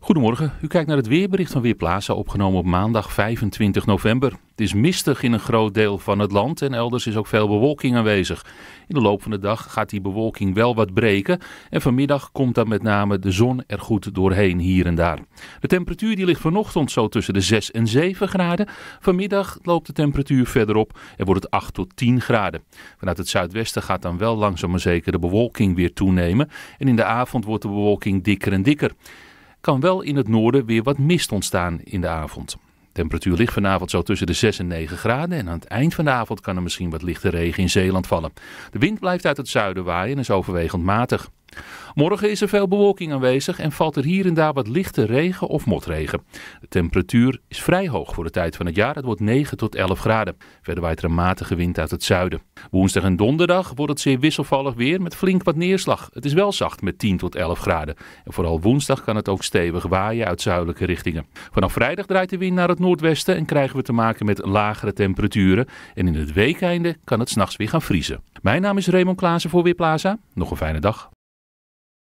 Goedemorgen, u kijkt naar het weerbericht van Weerplaza, opgenomen op maandag 25 november. Het is mistig in een groot deel van het land en elders is ook veel bewolking aanwezig. In de loop van de dag gaat die bewolking wel wat breken en vanmiddag komt dan met name de zon er goed doorheen hier en daar. De temperatuur die ligt vanochtend zo tussen de 6 en 7 graden. Vanmiddag loopt de temperatuur verder op en wordt het 8 tot 10 graden. Vanuit het zuidwesten gaat dan wel langzaam maar zeker de bewolking weer toenemen en in de avond wordt de bewolking dikker en dikker kan wel in het noorden weer wat mist ontstaan in de avond. De temperatuur ligt vanavond zo tussen de 6 en 9 graden en aan het eind van de avond kan er misschien wat lichte regen in Zeeland vallen. De wind blijft uit het zuiden waaien en is overwegend matig. Morgen is er veel bewolking aanwezig en valt er hier en daar wat lichte regen of motregen. De temperatuur is vrij hoog voor de tijd van het jaar. Het wordt 9 tot 11 graden. Verder waait er een matige wind uit het zuiden. Woensdag en donderdag wordt het zeer wisselvallig weer met flink wat neerslag. Het is wel zacht met 10 tot 11 graden. En vooral woensdag kan het ook stevig waaien uit zuidelijke richtingen. Vanaf vrijdag draait de wind naar het noordwesten en krijgen we te maken met lagere temperaturen. En in het weekeinde kan het s'nachts weer gaan vriezen. Mijn naam is Raymond Klaassen voor Weerplaza. Nog een fijne dag.